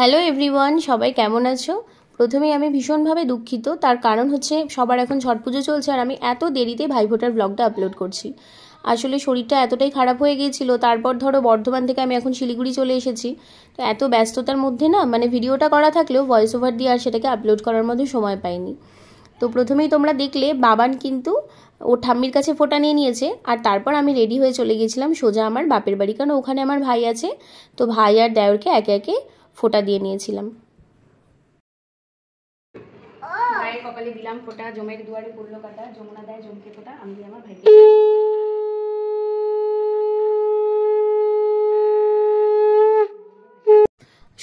hello everyone সবাই কেমন আছো প্রথমেই আমি ভীষণভাবে দুঃখিত তার কারণ হচ্ছে সবার এখন ছট পুজো চলছে আর আমি এত দেরিতে ভাইফোটার ব্লগটা আপলোড করছি আসলে শরীরটা এতটাই খারাপ হয়ে গিয়েছিল তারপর ধরো বর্ধমান থেকে আমি এখন শিলিগুড়ি চলে এসেছি তো এত ব্যস্ততার মধ্যে না মানে ভিডিওটা করা থাকলেও ভয়েস ওভার দিয়ে আর সেটাকে আপলোড করার মধ্যে সময় পাইনি তো প্রথমেই তোমরা দেখলে বাবান কিন্তু ও ঠাম্মির কাছে ফোটা নিয়ে নিয়েছে আর তারপর আমি রেডি হয়ে চলে গিয়েছিলাম সোজা আমার বাপের বাড়ি কারণ ওখানে আমার ভাই আছে তো ভাই আর দেওরকে একে একে ফোঁটা দিয়ে নিয়েছিলাম কপালে দিলাম জমের দুয়ারে পড়লো কাটা যমুনা দেয় জমকে আমি আমার ভাইকে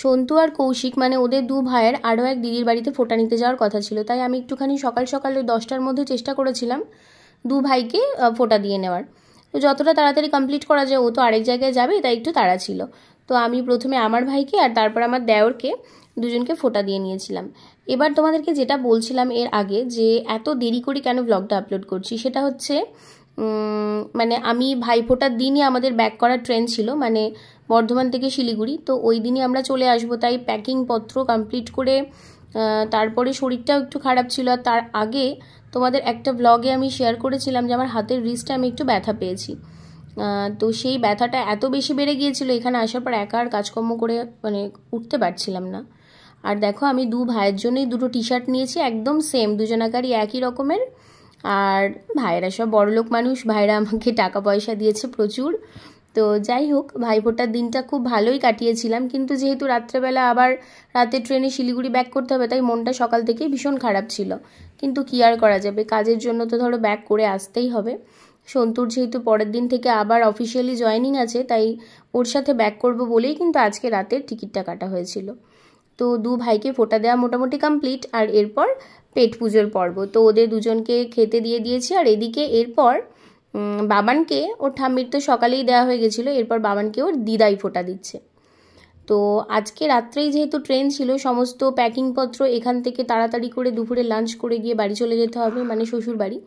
সন্তু আর কৌশিক মানে ওদের দু ভাইয়ের আরও এক দিদির বাড়িতে ফোটা নিতে যাওয়ার কথা ছিল তাই আমি একটুখানি সকাল সকাল ওই দশটার মধ্যে চেষ্টা করেছিলাম দু ভাইকে ফোটা দিয়ে নেওয়ার তো যতটা তাড়াতাড়ি কমপ্লিট করা যায় ও তো আরেক জায়গায় যাবে তাই একটু তাড়া ছিল তো আমি প্রথমে আমার ভাইকে আর তারপর আমার দেওরকে দুজনকে ফোটা দিয়ে নিয়েছিলাম এবার তোমাদেরকে যেটা বলছিলাম এর আগে যে এত দেরি করে কেন ব্লগটা আপলোড করছি সেটা হচ্ছে মানে আমি ভাইফোঁটার দিনই আমাদের ব্যাক করার ট্রেন ছিল মানে বর্ধমান থেকে শিলিগুড়ি তো ওই দিনই আমরা চলে আসব তাই প্যাকিং পত্র কমপ্লিট করে তারপরে শরীরটাও একটু খারাপ ছিল আর তার আগে তোমাদের একটা ব্লগে আমি শেয়ার করেছিলাম যে আমার হাতের রিস্টে আমি একটু ব্যথা পেয়েছি তো সেই ব্যথাটা এত বেশি বেড়ে গিয়েছিল এখানে আসার পর একা আর কাজকর্ম করে মানে উঠতে পারছিলাম না আর দেখো আমি দু ভাইয়ের জন্যই দুটো টি শার্ট নিয়েছি একদম সেম দুজনাকারই একই রকমের আর ভাইয়েরা সব বড়লোক মানুষ ভাইরা আমাকে টাকা পয়সা দিয়েছে প্রচুর তো যাই হোক ভাইফোঁটার দিনটা খুব ভালোই কাটিয়েছিলাম কিন্তু যেহেতু রাত্রেবেলা আবার রাতে ট্রেনে শিলিগুড়ি ব্যাক করতে হবে তাই মনটা সকাল থেকেই ভীষণ খারাপ ছিল কিন্তু কি আর করা যাবে কাজের জন্য তো ধরো ব্যাক করে আসতেই হবে সন্তুর যেহেতু পরের দিন থেকে আবার অফিসিয়ালি জয়নিং আছে তাই ওর সাথে ব্যাক করব বলেই কিন্তু আজকে রাতের টিকিটটা কাটা হয়েছিল তো দু ভাইকে ফোটা দেওয়া মোটামুটি কমপ্লিট আর এরপর পেট পুজোর পর্ব তো ওদের দুজনকে খেতে দিয়ে দিয়েছি আর এদিকে এরপর বাবানকে ওর ঠাম্মির তো সকালেই দেওয়া হয়ে গেছিলো এরপর বাবানকে ওর দিদাই ফোটা দিচ্ছে তো আজকে রাত্রেই যেহেতু ট্রেন ছিল সমস্ত প্যাকিংপত্র এখান থেকে তাড়াতাড়ি করে দুপুরে লাঞ্চ করে গিয়ে বাড়ি চলে যেতে হবে মানে শ্বশুর বাড়ি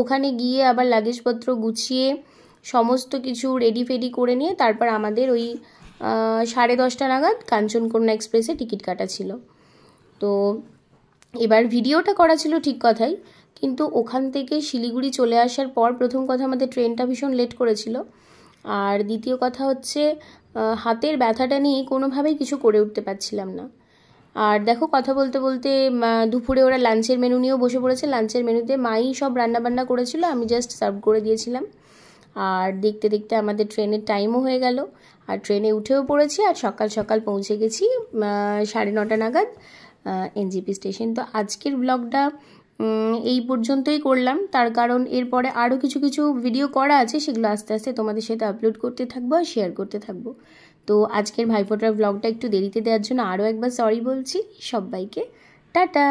ওখানে গিয়ে আবার লাগেজপত্র গুছিয়ে সমস্ত কিছু রেডি ফেডি করে নিয়ে তারপর আমাদের ওই সাড়ে দশটা নাগাদ কাঞ্চনকন্যা এক্সপ্রেসে টিকিট কাটা ছিল তো এবার ভিডিওটা করা ছিল ঠিক কথাই কিন্তু ওখান থেকে শিলিগুড়ি চলে আসার পর প্রথম কথা আমাদের ট্রেনটা ভীষণ লেট করেছিল আর দ্বিতীয় কথা হচ্ছে হাতের ব্যথাটা নিয়ে কোনোভাবেই কিছু করে উঠতে পারছিলাম না আর দেখো কথা বলতে বলতে দুপুরে ওরা লাঞ্চের মেনু নিয়েও বসে পড়েছে লাঞ্চের মেনুতে মাই সব রান্নাবান্না করেছিল আমি জাস্ট সার্ভ করে দিয়েছিলাম আর দেখতে দেখতে আমাদের ট্রেনের টাইমও হয়ে গেল আর ট্রেনে উঠেও পড়েছি আর সকাল সকাল পৌঁছে গেছি সাড়ে নটা নাগাদ এনজিপি স্টেশন তো আজকের ব্লগটা এই পর্যন্তই করলাম তার কারণ এরপরে আরও কিছু কিছু ভিডিও করা আছে সেগুলো আস্তে আস্তে তোমাদের সাথে আপলোড করতে থাকবো আর শেয়ার করতে থাকবো তো আজকের ভাইফোঁটার ব্লগটা একটু দেরিতে দেওয়ার জন্য আরও একবার সরি বলছি সবাইকে টাটা